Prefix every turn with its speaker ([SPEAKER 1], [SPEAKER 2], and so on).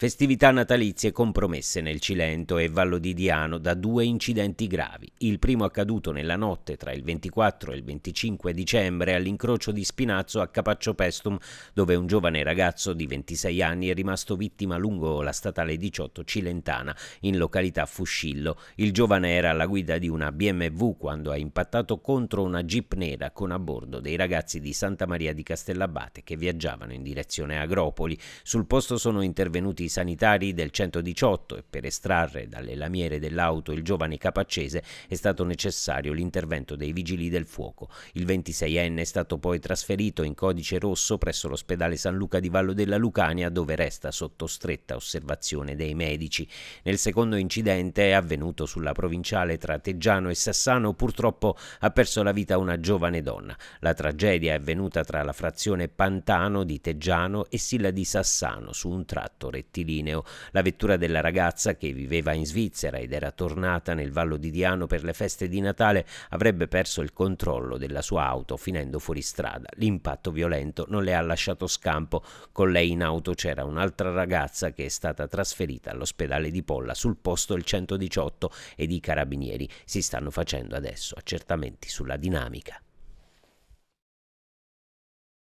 [SPEAKER 1] Festività natalizie compromesse nel Cilento e Vallo di Diano da due incidenti gravi. Il primo accaduto nella notte tra il 24 e il 25 dicembre all'incrocio di Spinazzo a Capaccio Pestum, dove un giovane ragazzo di 26 anni è rimasto vittima lungo la statale 18 cilentana in località Fuscillo. Il giovane era alla guida di una BMW quando ha impattato contro una jeep nera con a bordo dei ragazzi di Santa Maria di Castellabate che viaggiavano in direzione Agropoli. Sul posto sono intervenuti sanitari del 118 e per estrarre dalle lamiere dell'auto il giovane capaccese è stato necessario l'intervento dei vigili del fuoco. Il 26enne è stato poi trasferito in codice rosso presso l'ospedale San Luca di Vallo della Lucania dove resta sotto stretta osservazione dei medici. Nel secondo incidente avvenuto sulla provinciale tra Teggiano e Sassano purtroppo ha perso la vita una giovane donna. La tragedia è avvenuta tra la frazione Pantano di Teggiano e Silla di Sassano su un tratto rettiliano rettilineo. La vettura della ragazza, che viveva in Svizzera ed era tornata nel Vallo di Diano per le feste di Natale, avrebbe perso il controllo della sua auto finendo fuori strada. L'impatto violento non le ha lasciato scampo. Con lei in auto c'era un'altra ragazza che è stata trasferita all'ospedale di Polla sul posto il 118 ed i carabinieri si stanno facendo adesso accertamenti sulla dinamica.